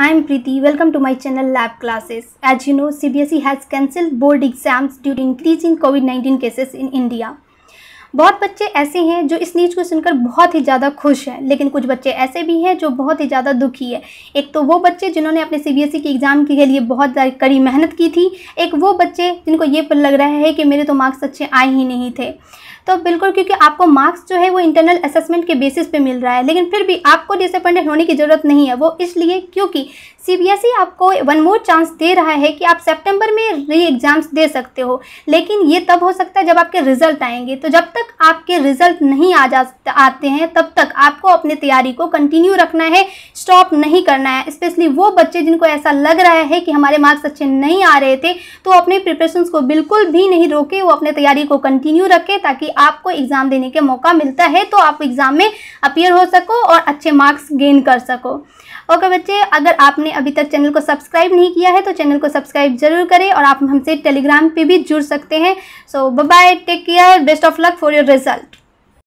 I am Preeti. Welcome to my channel Lab Classes. As you know, CBSE has cancel board exams due to increase in Covid 19 cases in India बहुत बच्चे ऐसे हैं जो इस news को सुनकर बहुत ही ज़्यादा खुश हैं लेकिन कुछ बच्चे ऐसे भी हैं जो बहुत ही ज़्यादा दुखी है एक तो वो बच्चे जिन्होंने अपने सी बी एस ई के एग्ज़ाम के लिए बहुत कड़ी मेहनत की थी एक वो बच्चे जिनको ये पर लग रहा है कि मेरे तो मार्क्स अच्छे आए ही नहीं थे तो बिल्कुल क्योंकि आपको मार्क्स जो है वो इंटरनल असेसमेंट के बेसिस पे मिल रहा है लेकिन फिर भी आपको डिसअपॉइंटेड होने की ज़रूरत नहीं है वो इसलिए क्योंकि सी आपको वन मोर चांस दे रहा है कि आप सेप्टेम्बर में री एग्ज़ाम्स दे सकते हो लेकिन ये तब हो सकता है जब आपके रिजल्ट आएंगे तो जब तक आपके रिजल्ट नहीं आ जा आते हैं तब तक आपको अपनी तैयारी को कंटिन्यू रखना है स्टॉप नहीं करना है स्पेशली वो बच्चे जिनको ऐसा लग रहा है कि हमारे मार्क्स अच्छे नहीं आ रहे थे तो अपने प्रिपरेशन को बिल्कुल भी नहीं रोके वो अपने तैयारी को कंटिन्यू रखें ताकि आपको एग्ज़ाम देने के मौका मिलता है तो आप एग्ज़ाम में अपियर हो सको और अच्छे मार्क्स गेन कर सको ओके बच्चे अगर आपने अभी तक चैनल को सब्सक्राइब नहीं किया है तो चैनल को सब्सक्राइब जरूर करें और आप हमसे टेलीग्राम पे भी जुड़ सकते हैं so bye take care best of luck for your result